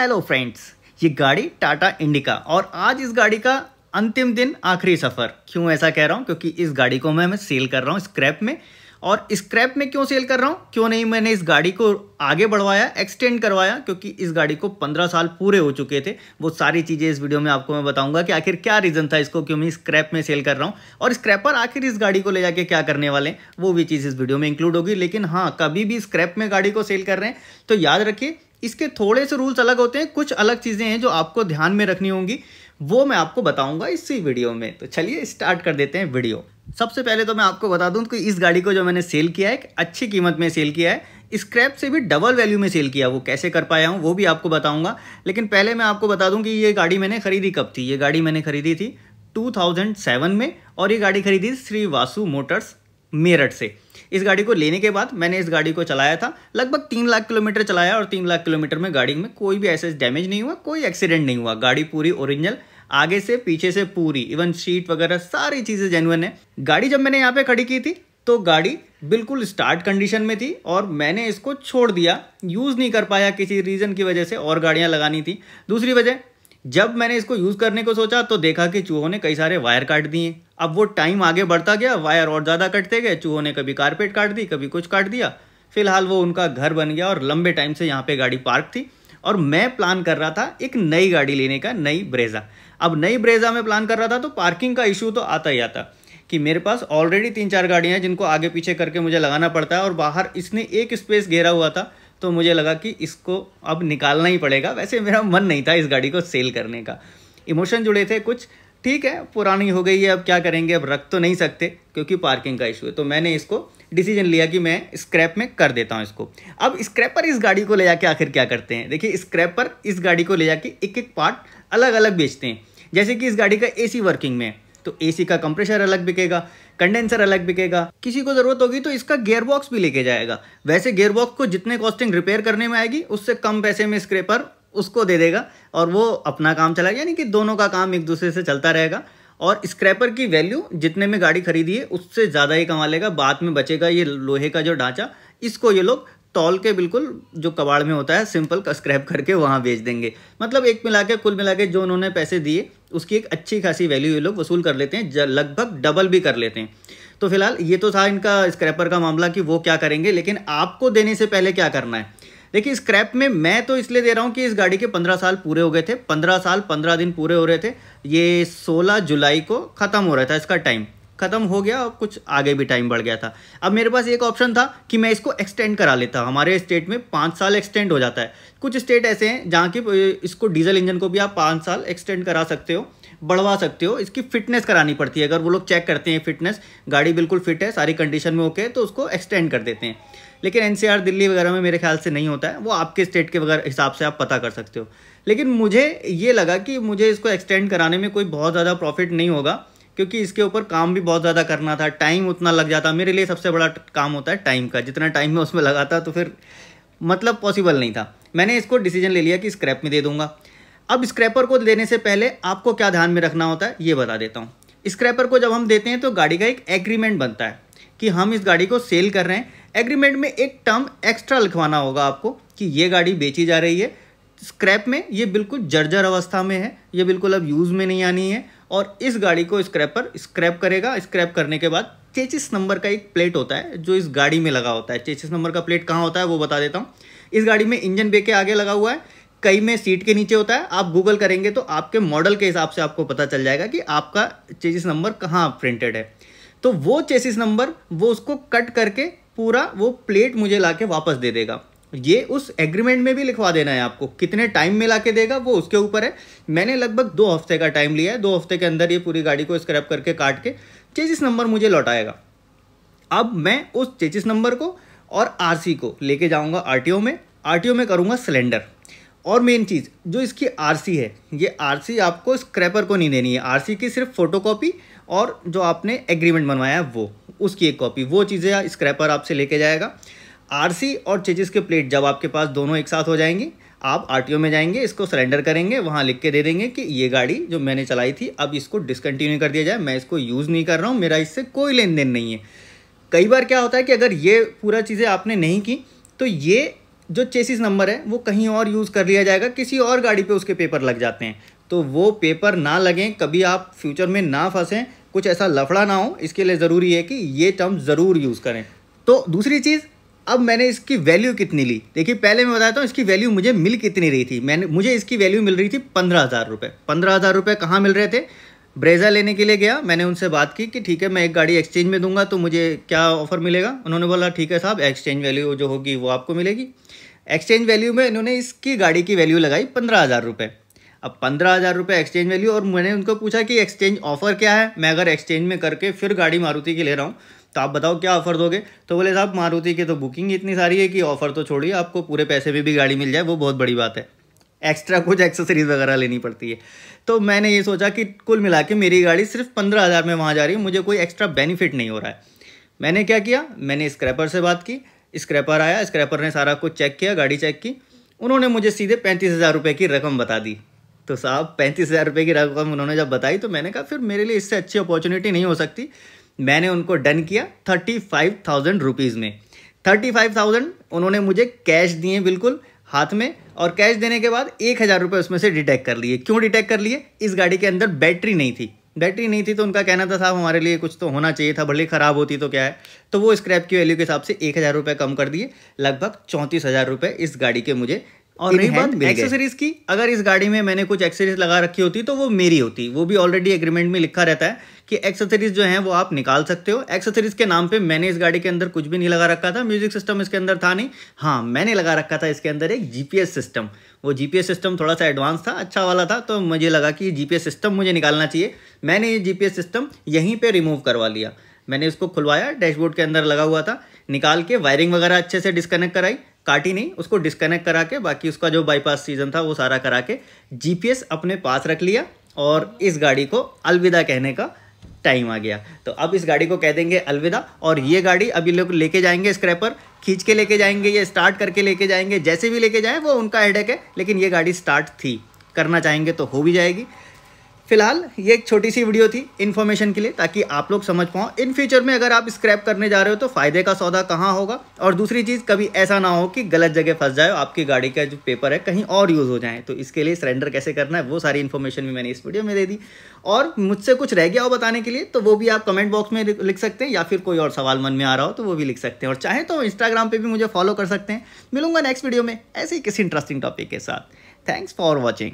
hello friends ये गाड़ी Tata indica और आज इस गाड़ी का अंतिम दिन आखिरी सफ़र क्यों ऐसा कह रहा हूँ क्योंकि इस गाड़ी को मैं मैं सेल कर रहा हूँ स्क्रैप में और स्क्रैप में क्यों सेल कर रहा हूँ क्यों नहीं मैंने इस गाड़ी को आगे बढ़वाया एक्सटेंड करवाया क्योंकि इस गाड़ी को पंद्रह साल पूरे हो चुके थे वो सारी चीज़ें इस वीडियो में आपको मैं बताऊँगा कि आखिर क्या रीज़न था इसको क्यों मैं स्क्रैप में सेल कर रहा हूँ और स्क्रैपर आखिर इस गाड़ी को ले जाके क्या करने वाले हैं वो भी चीज़ इस वीडियो में इंक्लूड होगी लेकिन हाँ कभी भी स्क्रैप में गाड़ी को सेल कर रहे हैं तो याद रखिए इसके थोड़े से रूल्स अलग होते हैं कुछ अलग चीज़ें हैं जो आपको ध्यान में रखनी होंगी वो मैं आपको बताऊंगा इसी वीडियो में तो चलिए स्टार्ट कर देते हैं वीडियो सबसे पहले तो मैं आपको बता दूं कि इस गाड़ी को जो मैंने सेल किया है एक अच्छी कीमत में सेल किया है स्क्रैप से भी डबल वैल्यू में सेल किया वो कैसे कर पाया हूँ वो भी आपको बताऊँगा लेकिन पहले मैं आपको बता दूँ कि ये गाड़ी मैंने खरीदी कब थी ये गाड़ी मैंने खरीदी थी टू में और ये गाड़ी खरीदी श्रीवासु मोटर्स मेरठ से इस गाड़ी को लेने के बाद मैंने इस गाड़ी को चलाया था लगभग तीन लाख किलोमीटर चलाया और तीन लाख किलोमीटर में गाड़ी में कोई भी ऐसे डैमेज नहीं हुआ कोई एक्सीडेंट नहीं हुआ गाड़ी पूरी ओरिजिनल आगे से पीछे से पूरी इवन सीट वगैरह सारी चीज़ें जेनुअन है गाड़ी जब मैंने यहाँ पे खड़ी की थी तो गाड़ी बिल्कुल स्टार्ट कंडीशन में थी और मैंने इसको छोड़ दिया यूज़ नहीं कर पाया किसी रीज़न की वजह से और गाड़ियाँ लगानी थी दूसरी वजह जब मैंने इसको यूज़ करने को सोचा तो देखा कि चूहों ने कई सारे वायर काट दिए अब वो टाइम आगे बढ़ता गया वायर और ज़्यादा कटते गए चूहों ने कभी कारपेट काट दी कभी कुछ काट दिया फिलहाल वो उनका घर बन गया और लंबे टाइम से यहाँ पे गाड़ी पार्क थी और मैं प्लान कर रहा था एक नई गाड़ी लेने का नई ब्रेजा अब नई ब्रेजा में प्लान कर रहा था तो पार्किंग का इशू तो आता ही आता कि मेरे पास ऑलरेडी तीन चार गाड़ियाँ हैं जिनको आगे पीछे करके मुझे लगाना पड़ता है और बाहर इसने एक स्पेस घेरा हुआ था तो मुझे लगा कि इसको अब निकालना ही पड़ेगा वैसे मेरा मन नहीं था इस गाड़ी को सेल करने का इमोशन जुड़े थे कुछ ठीक है पुरानी हो गई है अब क्या करेंगे अब रख तो नहीं सकते क्योंकि पार्किंग का इशू है तो मैंने इसको डिसीजन लिया कि मैं स्क्रैप में कर देता हूँ इसको अब स्क्रैपर इस गाड़ी को ले जाके आखिर क्या करते हैं देखिए स्क्रैपर इस गाड़ी को ले जाके एक एक पार्ट अलग अलग बेचते हैं जैसे कि इस गाड़ी का एसी वर्किंग में है तो एसी का कंप्रेशर अलग बिकेगा कंडेंसर अलग बिकेगा किसी को ज़रूरत होगी तो इसका गेयरबॉक्स भी लेके जाएगा वैसे गेयरबॉक्स को जितने कॉस्टिंग रिपेयर करने में आएगी उससे कम पैसे में स्क्रेपर उसको दे देगा और वो अपना काम चलाएगा यानी कि दोनों का काम एक दूसरे से चलता रहेगा और स्क्रैपर की वैल्यू जितने में गाड़ी खरीदी है उससे ज़्यादा ही कमा लेगा बाद में बचेगा ये लोहे का जो ढांचा इसको ये लोग तौल के बिल्कुल जो कबाड़ में होता है सिंपल स्क्रैप करके वहाँ बेच देंगे मतलब एक मिला के कुल मिला के जो उन्होंने पैसे दिए उसकी एक अच्छी खासी वैल्यू ये लोग वसूल कर लेते हैं लगभग डबल भी कर लेते हैं तो फिलहाल ये तो था इनका स्क्रैपर का मामला कि वो क्या करेंगे लेकिन आपको देने से पहले क्या करना है देखिए स्क्रैप में मैं तो इसलिए दे रहा हूँ कि इस गाड़ी के पंद्रह साल पूरे हो गए थे पंद्रह साल पंद्रह दिन पूरे हो रहे थे ये सोलह जुलाई को ख़त्म हो रहा था इसका टाइम ख़त्म हो गया और कुछ आगे भी टाइम बढ़ गया था अब मेरे पास एक ऑप्शन था कि मैं इसको एक्सटेंड करा लेता हमारे स्टेट में पाँच साल एक्सटेंड हो जाता है कुछ स्टेट ऐसे हैं जहाँ की इसको डीजल इंजन को भी आप पाँच साल एक्सटेंड करा सकते हो बढ़वा सकते हो इसकी फिटनेस करानी पड़ती है अगर वो लोग चेक करते हैं फिटनेस गाड़ी बिल्कुल फिट है सारी कंडीशन में ओके तो उसको एक्सटेंड कर देते हैं लेकिन एन दिल्ली वगैरह में मेरे ख्याल से नहीं होता है वो आपके स्टेट के वगैरह हिसाब से आप पता कर सकते हो लेकिन मुझे ये लगा कि मुझे इसको एक्सटेंड कराने में कोई बहुत ज़्यादा प्रॉफिट नहीं होगा क्योंकि इसके ऊपर काम भी बहुत ज़्यादा करना था टाइम उतना लग जाता मेरे लिए सबसे बड़ा काम होता है टाइम का जितना टाइम मैं उसमें लगाता तो फिर मतलब पॉसिबल नहीं था मैंने इसको डिसीजन ले लिया कि स्क्रैप में दे दूंगा अब स्क्रैपर को देने से पहले आपको क्या ध्यान में रखना होता है ये बता देता हूँ स्क्रैपर को जब हम देते हैं तो गाड़ी का एक एग्रीमेंट बनता है कि हम इस गाड़ी को सेल कर रहे हैं एग्रीमेंट में एक टर्म एक्स्ट्रा लिखवाना होगा आपको कि ये गाड़ी बेची जा रही है स्क्रैप में ये बिल्कुल जर्जर अवस्था में है ये बिल्कुल अब यूज़ में नहीं आनी है और इस गाड़ी को स्क्रैपर स्क्रैप करेगा स्क्रैप करने के बाद चेचिस नंबर का एक प्लेट होता है जो इस गाड़ी में लगा होता है चेचिस नंबर का प्लेट कहाँ होता है वो बता देता हूँ इस गाड़ी में इंजन बे के आगे लगा हुआ है कई में सीट के नीचे होता है आप गूगल करेंगे तो आपके मॉडल के हिसाब से आपको पता चल जाएगा कि आपका चेसिस नंबर कहाँ प्रिंटेड है तो वो चेसिस नंबर वो उसको कट करके पूरा वो प्लेट मुझे ला के वापस दे देगा ये उस एग्रीमेंट में भी लिखवा देना है आपको कितने टाइम में ला के देगा वो उसके ऊपर है मैंने लगभग दो हफ्ते का टाइम लिया है दो हफ्ते के अंदर ये पूरी गाड़ी को स्क्रैप करके काट के चेजिस नंबर मुझे लौटाएगा अब मैं उस चेचिस नंबर को और आरसी को लेके जाऊंगा आरटीओ में आरटीओ में करूंगा सिलेंडर और मेन चीज़ जो इसकी आरसी है ये आरसी आपको स्क्रैपर को नहीं देनी है आरसी की सिर्फ फ़ोटोकॉपी और जो आपने एग्रीमेंट बनवाया है वो उसकी एक कॉपी वो चीज़ें स्क्रैपर आपसे लेके जाएगा आरसी और चेचिस के प्लेट जब आपके पास दोनों एक साथ हो जाएंगी आप आर में जाएंगे इसको सरेंडर करेंगे वहाँ लिख के दे देंगे कि ये गाड़ी जो मैंने चलाई थी अब इसको डिसकंटिन्यू कर दिया जाए मैं इसको यूज़ नहीं कर रहा हूँ मेरा इससे कोई लेन देन नहीं है कई बार क्या होता है कि अगर ये पूरा चीज़ें आपने नहीं की तो ये जो चेसिस नंबर है वो कहीं और यूज़ कर लिया जाएगा किसी और गाड़ी पे उसके पेपर लग जाते हैं तो वो पेपर ना लगें कभी आप फ्यूचर में ना फंसें कुछ ऐसा लफड़ा ना हो इसके लिए ज़रूरी है कि ये टर्म ज़रूर यूज़ करें तो दूसरी चीज़ अब मैंने इसकी वैल्यू कितनी ली देखिए पहले मैं बताता हूँ इसकी वैल्यू मुझे मिल कितनी रही थी मैंने मुझे इसकी वैल्यू मिल रही थी पंद्रह हज़ार रुपये पंद्रह हज़ार रुपये कहाँ मिल रहे थे ब्रेजा लेने के लिए गया मैंने उनसे बात की कि ठीक है मैं एक गाड़ी एक्सचेंज में दूंगा तो मुझे क्या ऑफर मिलेगा उन्होंने बोला ठीक है साहब एक्सचेंज वैल्यू जो होगी वो आपको मिलेगी एक्सचेंज वैल्यू में इन्होंने इसकी गाड़ी की वैल्यू लगाई पंद्रह हज़ार रुपये अब पंद्रह हज़ार रुपये एक्सचेंज वैल्यू और मैंने उनको पूछा कि एक्सचेंज ऑफ़र क्या है मैं अगर एक्सचेंज में करके फिर गाड़ी मारुति की ले रहा हूँ तो आप बताओ क्या ऑफ़र दोगे तो बोले साहब मारुति की तो बुकिंग इतनी सारी है कि ऑफ़र तो छोड़िए आपको पूरे पैसे में भी गाड़ी मिल जाए वो बहुत बड़ी बात है एक्स्ट्रा कुछ एक्सेसरीज वगैरह लेनी पड़ती है तो मैंने ये सोचा कि कुल मिला के मेरी गाड़ी सिर्फ पंद्रह हज़ार में वहाँ जा रही है मुझे कोई एक्स्ट्रा बेनिफिट नहीं हो रहा है मैंने क्या किया मैंने स्क्रैपर से बात की स्क्रैपर आया स्क्रैपर ने सारा कुछ चेक किया गाड़ी चेक की उन्होंने मुझे सीधे पैंतीस हज़ार रुपये की रकम बता दी तो साहब पैंतीस हज़ार रुपये की रकम उन्होंने जब बताई तो मैंने कहा फिर मेरे लिए इससे अच्छी अपॉर्चुनिटी नहीं हो सकती मैंने उनको डन किया थर्टी फाइव थाउजेंड रुपीज़ में थर्टी फाइव थाउजेंड उन्होंने मुझे कैश दिए बिल्कुल हाथ में और कैश देने के बाद एक हज़ार रुपये उसमें से डिटेक्ट कर लिए क्यों डिटेक्ट कर लिए इस गाड़ी के अंदर बैटरी नहीं थी बैटरी नहीं थी तो उनका कहना था साहब हमारे लिए कुछ तो होना चाहिए था भले ख़राब होती तो क्या है तो वो स्क्रैप की वैल्यू के हिसाब से एक हज़ार रुपये कम कर दिए लगभग चौंतीस हज़ार रुपये इस गाड़ी के मुझे और रही बात एक्सेसरीज की अगर इस गाड़ी में मैंने कुछ एक्सेसरीज लगा रखी होती तो वो मेरी होती वो भी ऑलरेडी एग्रीमेंट में लिखा रहता है कि एक्सेसरीज जो है वो आप निकाल सकते हो एक्सेसरीज के नाम पे मैंने इस गाड़ी के अंदर कुछ भी नहीं लगा रखा था म्यूजिक सिस्टम इसके अंदर था नहीं हाँ मैंने लगा रखा था इसके अंदर एक जीपीएस सिस्टम वो जीपीएस सिस्टम थोड़ा सा एडवांस था अच्छा वाला था तो मुझे लगा कि जीपीएस सिस्टम मुझे निकालना चाहिए मैंने ये जीपीएस सिस्टम यहीं पर रिमूव करवा लिया मैंने इसको खुलवाया डैशबोर्ड के अंदर लगा हुआ था निकाल के वायरिंग वगैरह अच्छे से डिस्कनेक्ट कराई काटी नहीं उसको डिस्कनेक्ट करा के बाकी उसका जो बाईपास सीजन था वो सारा करा के जीपीएस अपने पास रख लिया और इस गाड़ी को अलविदा कहने का टाइम आ गया तो अब इस गाड़ी को कह देंगे अलविदा और ये गाड़ी अभी लोग लेके जाएंगे स्क्रैपर खींच के लेके जाएंगे या स्टार्ट करके लेके जाएंगे जैसे भी लेके जाएँ वो उनका हेडेक है लेकिन ये गाड़ी स्टार्ट थी करना चाहेंगे तो हो भी जाएगी फिलहाल ये एक छोटी सी वीडियो थी इन्फॉर्मेशन के लिए ताकि आप लोग समझ पाओ इन फ्यूचर में अगर आप स्क्रैप करने जा रहे हो तो फ़ायदे का सौदा कहाँ होगा और दूसरी चीज़ कभी ऐसा ना हो कि गलत जगह फंस जाए आपकी गाड़ी का जो पेपर है कहीं और यूज़ हो जाए तो इसके लिए सरेंडर कैसे करना है वो सारी इन्फॉर्मेशन भी मैंने इस वीडियो में दे दी और मुझसे कुछ रह गया हो बताने के लिए तो वो भी आप कमेंट बॉक्स में लिख सकते हैं या फिर कोई और सवाल मन में आ रहा हो तो वो भी लिख सकते हैं और चाहे तो इंस्टाग्राम पर भी मुझे फॉलो कर सकते हैं मिलूंगा नेक्स्ट वीडियो में ऐसे ही किसी इंटरेस्टिंग टॉपिक के साथ थैंक्स फॉर वॉचिंग